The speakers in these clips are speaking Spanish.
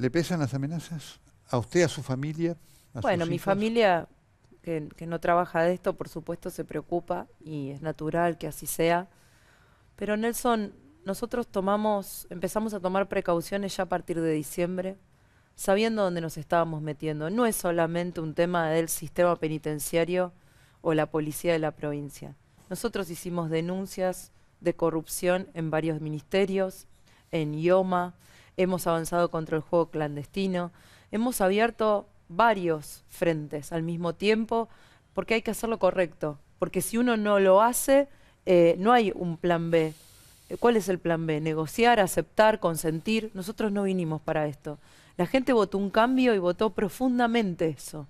¿Le pesan las amenazas? ¿A usted, a su familia? A bueno, mi familia, que, no trabaja de esto, por supuesto se preocupa y es natural que así sea. Pero Nelson, nosotros tomamos, empezamos a tomar precauciones ya a partir de diciembre, sabiendo dónde nos estábamos metiendo. No es solamente un tema del sistema penitenciario o la policía de la provincia. Nosotros hicimos denuncias de corrupción en varios ministerios, en IOMA, hemos avanzado contra el juego clandestino, hemos abierto varios frentes al mismo tiempo, porque hay que hacerlo correcto, porque si uno no lo hace, eh, no hay un plan B. Eh, ¿Cuál es el plan B? Negociar, aceptar, consentir. Nosotros no vinimos para esto. La gente votó un cambio y votó profundamente eso.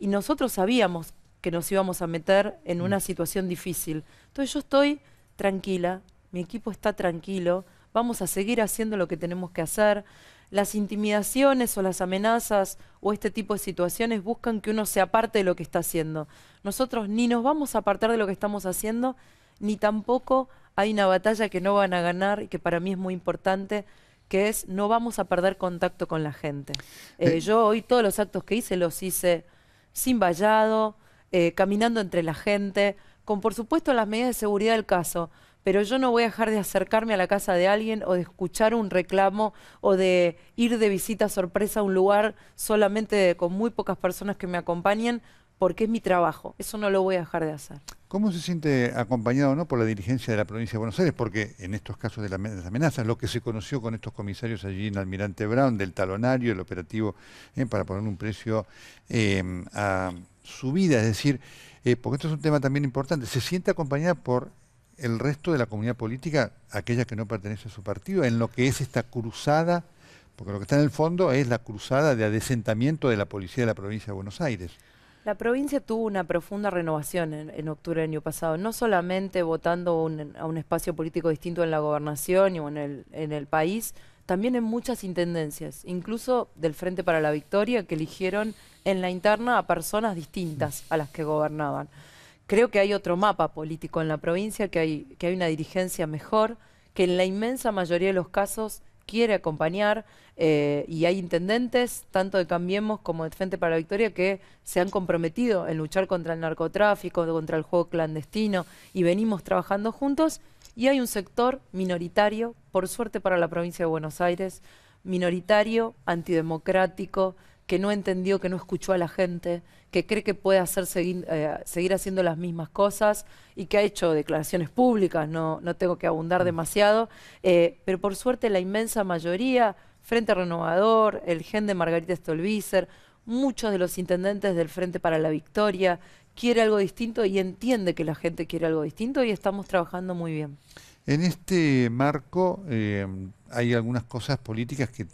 Y nosotros sabíamos que nos íbamos a meter en una mm. situación difícil. Entonces yo estoy tranquila, mi equipo está tranquilo, vamos a seguir haciendo lo que tenemos que hacer. Las intimidaciones o las amenazas o este tipo de situaciones buscan que uno se aparte de lo que está haciendo. Nosotros ni nos vamos a apartar de lo que estamos haciendo, ni tampoco hay una batalla que no van a ganar y que para mí es muy importante, que es no vamos a perder contacto con la gente. Eh, eh. Yo hoy todos los actos que hice los hice sin vallado, eh, caminando entre la gente, con por supuesto las medidas de seguridad del caso, pero yo no voy a dejar de acercarme a la casa de alguien o de escuchar un reclamo o de ir de visita sorpresa a un lugar solamente con muy pocas personas que me acompañen porque es mi trabajo. Eso no lo voy a dejar de hacer. ¿Cómo se siente acompañado o no por la dirigencia de la provincia de Buenos Aires? Porque en estos casos de, las amenazas, lo que se conoció con estos comisarios allí en Almirante Brown, del talonario, el operativo eh, para poner un precio eh, a su vida, es decir, eh, porque esto es un tema también importante, se siente acompañada por el resto de la comunidad política, aquella que no pertenece a su partido, en lo que es esta cruzada, porque lo que está en el fondo es la cruzada de adesentamiento de la policía de la provincia de Buenos Aires. La provincia tuvo una profunda renovación en, octubre del año pasado, no solamente votando a un espacio político distinto en la gobernación y en el país, también en muchas intendencias, incluso del Frente para la Victoria, que eligieron en la interna a personas distintas a las que gobernaban. Creo que hay otro mapa político en la provincia, que hay, que hay una dirigencia mejor, que en la inmensa mayoría de los casos quiere acompañar eh, y hay intendentes, tanto de Cambiemos como de Frente para la Victoria, que se han comprometido en luchar contra el narcotráfico, contra el juego clandestino y venimos trabajando juntos. Y hay un sector minoritario, por suerte para la provincia de Buenos Aires, minoritario, antidemocrático, que no entendió, que no escuchó a la gente, que cree que puede hacer seguir, eh, seguir haciendo las mismas cosas y que ha hecho declaraciones públicas, no, no tengo que abundar mm. demasiado, eh, pero por suerte la inmensa mayoría, Frente Renovador, el gen de Margarita Stolbizer, muchos de los intendentes del Frente para la Victoria, quiere algo distinto y entiende que la gente quiere algo distinto y estamos trabajando muy bien. En este marco eh, hay algunas cosas políticas que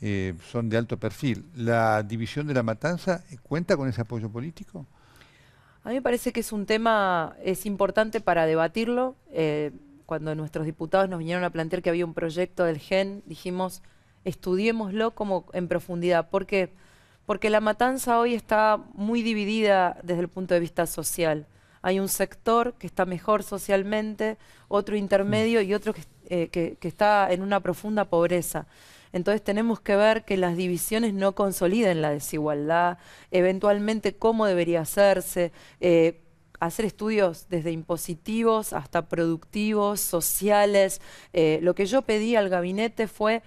eh, son de alto perfil. ¿La división de la matanza eh, cuenta con ese apoyo político? A mí me parece que es un tema, es importante para debatirlo. cuando nuestros diputados nos vinieron a plantear que había un proyecto del GEN, dijimos, estudiémoslo como en profundidad, porque, porque la matanza hoy está muy dividida desde el punto de vista social hay un sector que está mejor socialmente, otro intermedio y otro eh, que, está en una profunda pobreza. Entonces tenemos que ver que las divisiones no consoliden la desigualdad, eventualmente cómo debería hacerse, eh, hacer estudios desde impositivos hasta productivos, sociales. Eh, lo que yo pedí al gabinete fue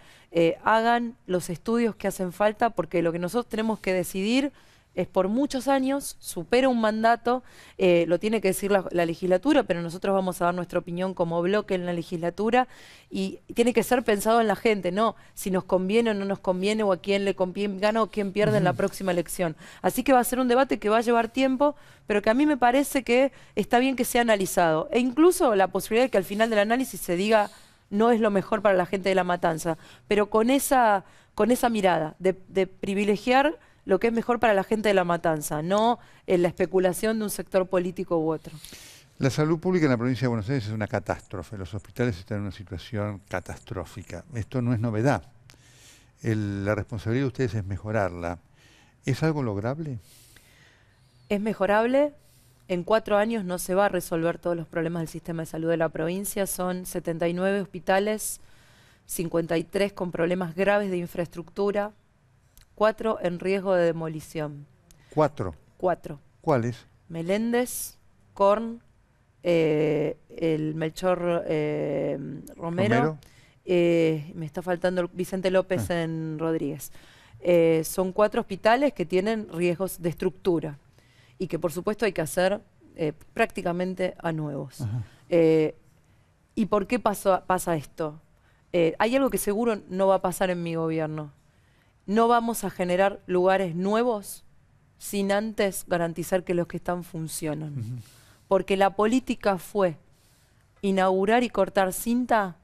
hagan los estudios que hacen falta porque lo que nosotros tenemos que decidir es por muchos años, supera un mandato, eh, lo tiene que decir la, legislatura, pero nosotros vamos a dar nuestra opinión como bloque en la legislatura y tiene que ser pensado en la gente, no si nos conviene o no nos conviene o a quién le conviene, gana o quién pierde en la próxima elección. Así que va a ser un debate que va a llevar tiempo, pero que a mí me parece que está bien que sea analizado. E incluso la posibilidad de que al final del análisis se diga no es lo mejor para la gente de la matanza, pero con esa, con esa mirada de privilegiar lo que es mejor para la gente de la matanza, no en eh, la especulación de un sector político u otro. La salud pública en la provincia de Buenos Aires es una catástrofe. Los hospitales están en una situación catastrófica. Esto no es novedad. la responsabilidad de ustedes es mejorarla. ¿Es algo lograble? Es mejorable. En cuatro años no se va a resolver todos los problemas del sistema de salud de la provincia. Son 79 hospitales, 53 con problemas graves de infraestructura, cuatro en riesgo de demolición. ¿Cuatro? Cuatro. ¿Cuáles? Meléndez, Corn, eh, el Melchor eh, Romero, eh, me está faltando Vicente López ah. en Rodríguez. son cuatro hospitales que tienen riesgos de estructura y que por supuesto hay que hacer prácticamente a nuevos. ¿Y por qué pasó, pasa esto? hay algo que seguro no va a pasar en mi gobierno no vamos a generar lugares nuevos sin antes garantizar que los que están funcionan. Porque la política fue inaugurar y cortar cinta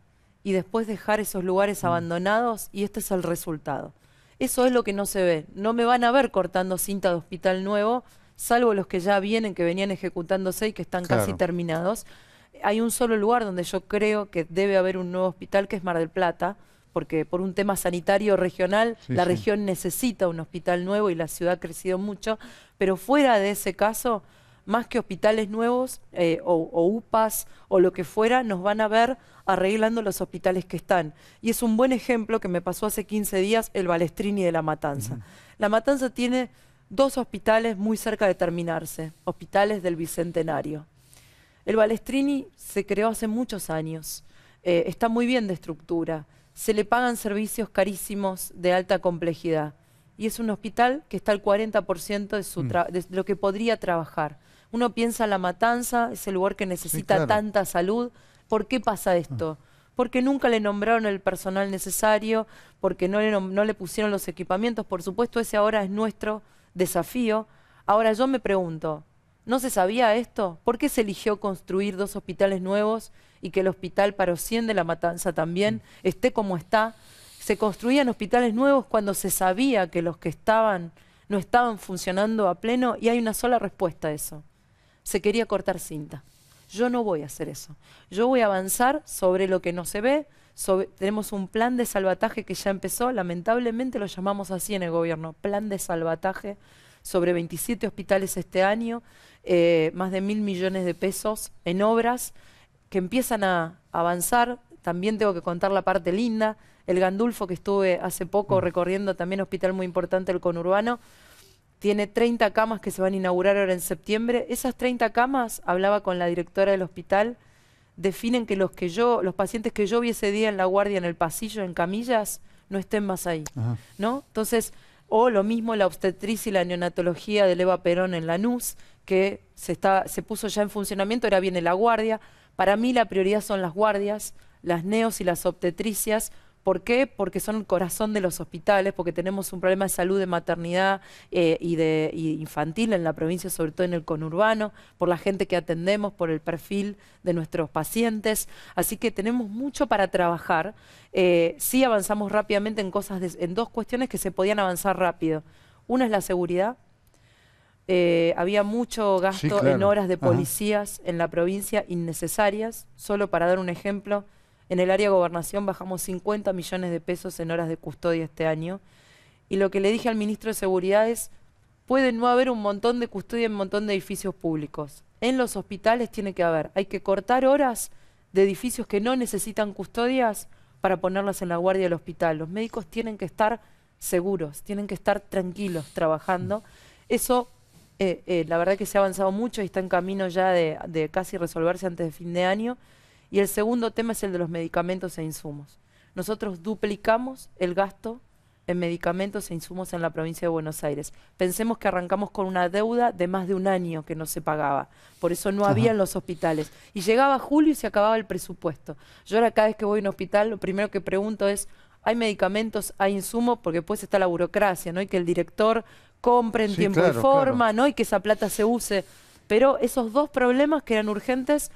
y después dejar esos lugares abandonados y este es el resultado. Eso es lo que no se ve. No me van a ver cortando cinta de hospital nuevo, salvo los que ya vienen, que venían ejecutándose y que están casi terminados. Hay un solo lugar donde yo creo que debe haber un nuevo hospital, que es Mar del Plata, porque por un tema sanitario regional la región necesita un hospital nuevo y la ciudad ha crecido mucho, pero fuera de ese caso, más que hospitales nuevos eh, o, UPAs o lo que fuera, nos van a ver arreglando los hospitales que están. Y es un buen ejemplo que me pasó hace 15 días el Balestrini de La Matanza. La Matanza tiene dos hospitales muy cerca de terminarse, hospitales del Bicentenario. El Balestrini se creó hace muchos años, eh, está muy bien de estructura se le pagan servicios carísimos de alta complejidad. Y es un hospital que está al 40% de, su mm. lo que podría trabajar. Uno piensa la matanza, es el lugar que necesita tanta salud. ¿Por qué pasa esto? Ah. porque nunca le nombraron el personal necesario, porque no le, pusieron los equipamientos. Por supuesto, ese ahora es nuestro desafío. Ahora yo me pregunto, ¿No se sabía esto? ¿Por qué se eligió construir dos hospitales nuevos y que el hospital Ocien de la Matanza también mm. esté como está? Se construían hospitales nuevos cuando se sabía que los que estaban no estaban funcionando a pleno y hay una sola respuesta a eso. Se quería cortar cinta. Yo no voy a hacer eso. Yo voy a avanzar sobre lo que no se ve. tenemos un plan de salvataje que ya empezó. Lamentablemente lo llamamos así en el gobierno. Plan de salvataje sobre 27 hospitales este año. Eh, más de mil millones de pesos en obras que empiezan a avanzar. También tengo que contar la parte linda, el Gandulfo que estuve hace poco mm. recorriendo, también hospital muy importante, el conurbano, tiene 30 camas que se van a inaugurar ahora en septiembre. Esas 30 camas, hablaba con la directora del hospital, definen que los que yo, los pacientes que yo vi ese día en la guardia, en el pasillo, en camillas, no estén más ahí. ¿No? Entonces, o lo mismo la obstetricia y la neonatología de Eva Perón en Lanús, que se, se puso ya en funcionamiento, ahora viene la guardia. Para mí la prioridad son las guardias, las neos y las obstetricias, ¿Por qué? Porque son el corazón de los hospitales, porque tenemos un problema de salud de maternidad eh, y de infantil en la provincia, sobre todo en el conurbano, por la gente que atendemos, por el perfil de nuestros pacientes. Así que tenemos mucho para trabajar. Eh, sí avanzamos rápidamente en cosas, en dos cuestiones que se podían avanzar rápido. Una es la seguridad, eh, había mucho gasto en horas de policías en la provincia innecesarias. Solo para dar un ejemplo, en el área de gobernación bajamos 50 millones de pesos en horas de custodia este año. Y lo que le dije al ministro de Seguridad es, puede no haber un montón de custodia en un montón de edificios públicos. En los hospitales tiene que haber, hay que cortar horas de edificios que no necesitan custodias para ponerlas en la guardia del hospital. Los médicos tienen que estar seguros, tienen que estar tranquilos trabajando. Eso, eh, eh, la verdad que se ha avanzado mucho y está en camino ya de, de casi resolverse antes de fin de año. Y el segundo tema es el de los medicamentos e insumos. Nosotros duplicamos el gasto en medicamentos e insumos en la provincia de Buenos Aires. Pensemos que arrancamos con una deuda de más de un año que no se pagaba. Por eso no había en los hospitales. Y llegaba julio y se acababa el presupuesto. Yo ahora cada vez que voy a un hospital, lo primero que pregunto es, ¿hay medicamentos, hay insumos? Porque pues está la burocracia, ¿no? Y que el director compre en tiempo y forma, ¿no? Y que esa plata se use. Pero esos dos problemas que eran urgentes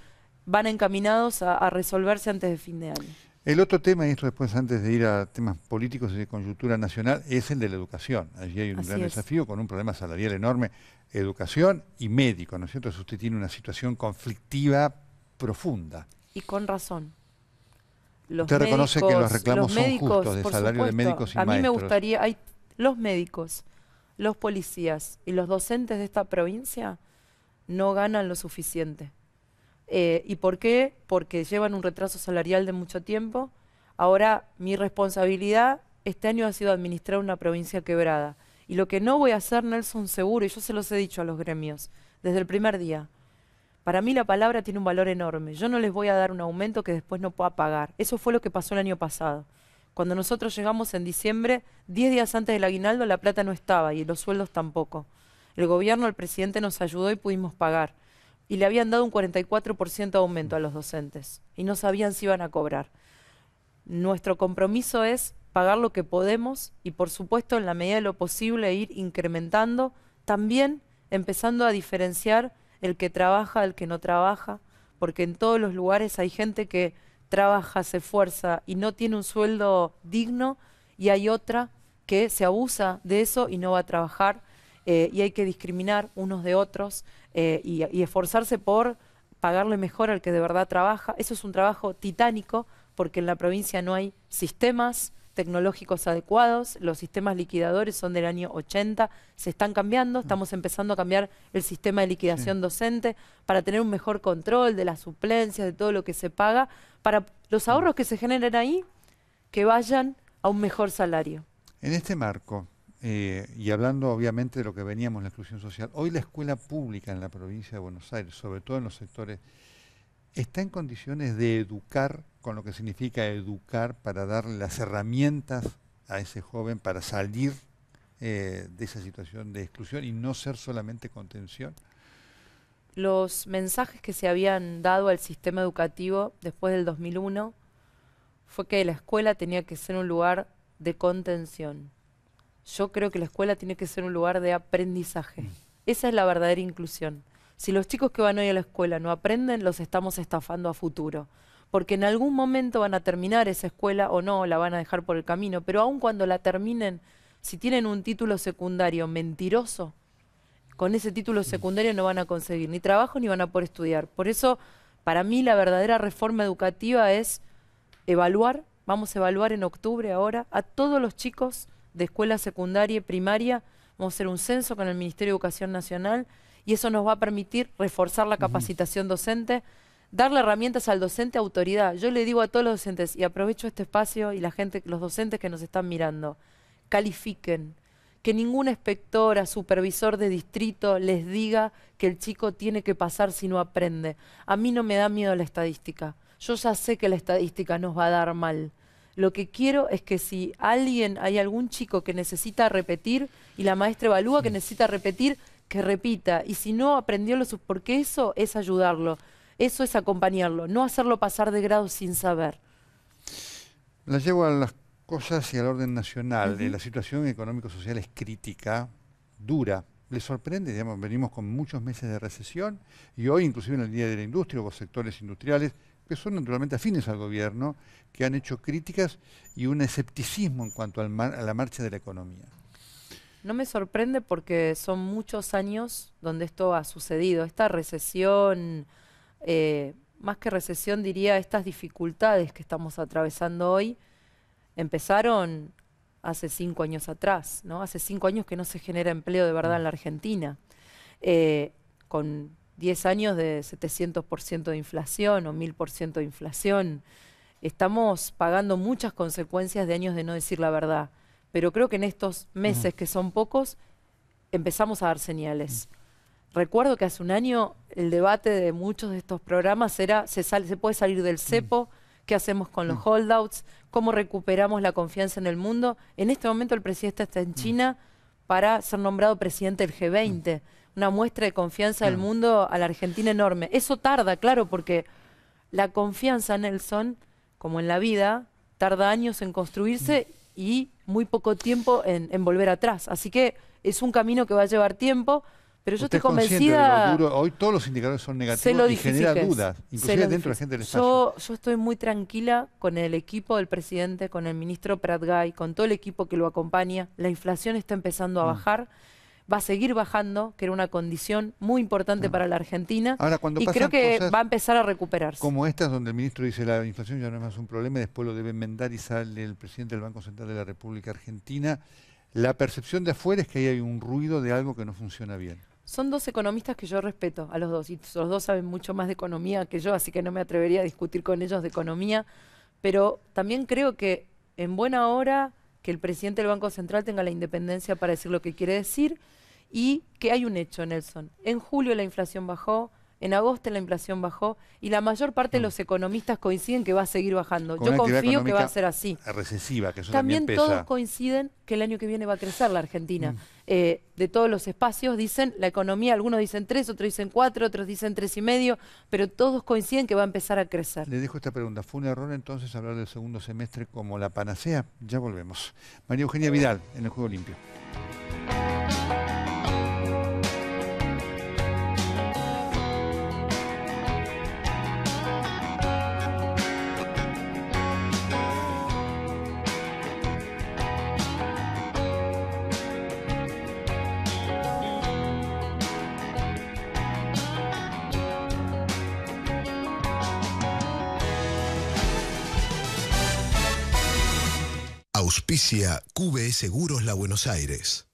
van encaminados a, resolverse antes de fin de año. El otro tema, y esto después antes de ir a temas políticos y de coyuntura nacional, es el de la educación. Allí hay un gran desafío con un problema salarial enorme, educación y médico, ¿no es cierto? usted tiene una situación conflictiva profunda. Y con razón. Los usted reconoce que los reclamos son justos de salario de médicos y A mí me gustaría, hay los médicos, los policías y los docentes de esta provincia no ganan lo suficiente. Eh, ¿Y por qué? Porque llevan un retraso salarial de mucho tiempo. Ahora mi responsabilidad este año ha sido administrar una provincia quebrada. Y lo que no voy a hacer, Nelson, seguro, y yo se los he dicho a los gremios desde el primer día, para mí la palabra tiene un valor enorme. Yo no les voy a dar un aumento que después no pueda pagar. Eso fue lo que pasó el año pasado. Cuando nosotros llegamos en diciembre, 10 días antes del aguinaldo, la plata no estaba y los sueldos tampoco. El gobierno, el presidente nos ayudó y pudimos pagar y le habían dado un 44% de aumento a los docentes y no sabían si iban a cobrar. Nuestro compromiso es pagar lo que podemos y por supuesto en la medida de lo posible ir incrementando, también empezando a diferenciar el que trabaja, el que no trabaja, porque en todos los lugares hay gente que trabaja, se esfuerza y no tiene un sueldo digno y hay otra que se abusa de eso y no va a trabajar eh, y hay que discriminar unos de otros. Eh, y, esforzarse por pagarle mejor al que de verdad trabaja. Eso es un trabajo titánico porque en la provincia no hay sistemas tecnológicos adecuados, los sistemas liquidadores son del año 80, se están cambiando, mm. estamos empezando a cambiar el sistema de liquidación docente para tener un mejor control de las suplencias, de todo lo que se paga, para los mm. ahorros que se generen ahí, que vayan a un mejor salario. En este marco, eh, y hablando obviamente de lo que veníamos, la exclusión social, hoy la escuela pública en la provincia de Buenos Aires, sobre todo en los sectores, está en condiciones de educar, con lo que significa educar, para darle las herramientas a ese joven para salir eh, de esa situación de exclusión y no ser solamente contención. Los mensajes que se habían dado al sistema educativo después del 2001 fue que la escuela tenía que ser un lugar de contención yo creo que la escuela tiene que ser un lugar de aprendizaje. Mm. Esa es la verdadera inclusión. Si los chicos que van hoy a la escuela no aprenden, los estamos estafando a futuro. Porque en algún momento van a terminar esa escuela o no, la van a dejar por el camino. Pero aun cuando la terminen, si tienen un título secundario mentiroso, con ese título mm. secundario no van a conseguir ni trabajo ni van a poder estudiar. Por eso, para mí, la verdadera reforma educativa es evaluar, vamos a evaluar en octubre ahora, a todos los chicos de escuela secundaria y primaria, vamos a hacer un censo con el Ministerio de Educación Nacional y eso nos va a permitir reforzar la capacitación docente, darle herramientas al docente autoridad. Yo le digo a todos los docentes, y aprovecho este espacio y la gente, los docentes que nos están mirando, califiquen, que ningún inspectora, supervisor de distrito les diga que el chico tiene que pasar si no aprende. A mí no me da miedo la estadística. Yo ya sé que la estadística nos va a dar mal. Lo que quiero es que si alguien, hay algún chico que necesita repetir y la maestra evalúa que necesita repetir, que repita. Y si no aprendió lo porque eso es ayudarlo, eso es acompañarlo, no hacerlo pasar de grado sin saber. La llevo a las cosas y al orden nacional. La situación económico-social es crítica, dura. Le sorprende? Digamos, venimos con muchos meses de recesión y hoy, inclusive en el Día de la Industria, los sectores industriales que son naturalmente afines al gobierno, que han hecho críticas y un escepticismo en cuanto a la marcha de la economía. No me sorprende porque son muchos años donde esto ha sucedido. Esta recesión, eh, más que recesión diría, estas dificultades que estamos atravesando hoy, empezaron hace cinco años atrás, ¿no? Hace cinco años que no se genera empleo de verdad mm. en la Argentina. Eh, con 10 años de 700% de inflación o 1000% de inflación. Estamos pagando muchas consecuencias de años de no decir la verdad, pero creo que en estos meses, que son pocos, empezamos a dar señales. Recuerdo que hace un año el debate de muchos de estos programas era, ¿se, puede salir del cepo? ¿Qué hacemos con los holdouts? ¿Cómo recuperamos la confianza en el mundo? En este momento el presidente está en China para ser nombrado presidente del G20 una muestra de confianza del mm. mundo a la Argentina enorme. Eso tarda, claro, porque la confianza, Nelson, como en la vida, tarda años en construirse mm. y muy poco tiempo en, volver atrás. Así que es un camino que va a llevar tiempo. Pero yo estoy convencida. Hoy todos los indicadores son negativos y genera dudas, inclusive dentro de la gente del Yo, estoy muy tranquila con el equipo del presidente, con el ministro Pratgay, con todo el equipo que lo acompaña. La inflación está empezando a mm. bajar va a seguir bajando, que era una condición muy importante mm. para la Argentina. y creo que va a empezar a recuperarse. Como estas, donde el ministro dice la inflación ya no es más un problema, después lo debe enmendar y sale el presidente del Banco Central de la República Argentina, la percepción de afuera es que ahí hay un ruido de algo que no funciona bien. Son dos economistas que yo respeto, a los dos, y los dos saben mucho más de economía que yo, así que no me atrevería a discutir con ellos de economía, pero también creo que en buena hora que el presidente del Banco Central tenga la independencia para decir lo que quiere decir y que hay un hecho, Nelson. En julio la inflación bajó, en agosto la inflación bajó y la mayor parte de mm. los economistas coinciden que va a seguir bajando. Yo confío que va a ser así. Recesiva, que eso también, todos coinciden que el año que viene va a crecer la Argentina. Mm. Eh, de todos los espacios dicen la economía, algunos dicen tres, otros dicen cuatro, otros dicen tres y medio, pero todos coinciden que va a empezar a crecer. Le dejo esta pregunta. ¿Fue un error entonces hablar del segundo semestre como la panacea? Ya volvemos. María Eugenia eh. Vidal, en el Juego Limpio. Picia QB Seguros La Buenos Aires.